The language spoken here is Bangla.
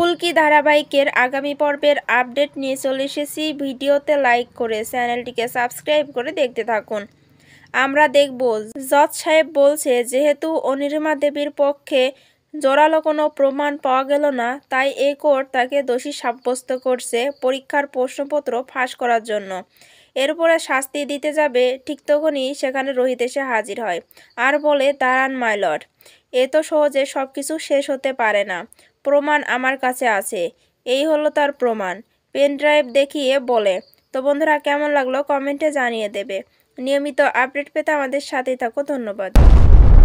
ফুলকি ধারাবাহিকের আগামী পর্বের আপডেট নিয়ে চলে এসেছি ভিডিওতে লাইক করে চ্যানেলটিকে সাবস্ক্রাইব করে দেখতে থাকুন আমরা দেখব জজ সাহেব বলছে যেহেতু অনিরমা দেবীর পক্ষে জোরালো কোনো প্রমাণ পাওয়া গেল না তাই এ কোর্ট তাকে দোষী সাব্যস্ত করছে পরীক্ষার প্রশ্নপত্র ফাঁস করার জন্য এরপরে শাস্তি দিতে যাবে ঠিক তখনই সেখানে রোহিত এসে হাজির হয় আর বলে দাঁড়ান মাইলট এত সহজে সব কিছু শেষ হতে পারে না প্রমাণ আমার কাছে আছে এই হলো তার প্রমাণ পেন ড্রাইভ দেখিয়ে বলে তো বন্ধুরা কেমন লাগলো কমেন্টে জানিয়ে দেবে নিয়মিত আপডেট পেতে আমাদের সাথেই থাকো ধন্যবাদ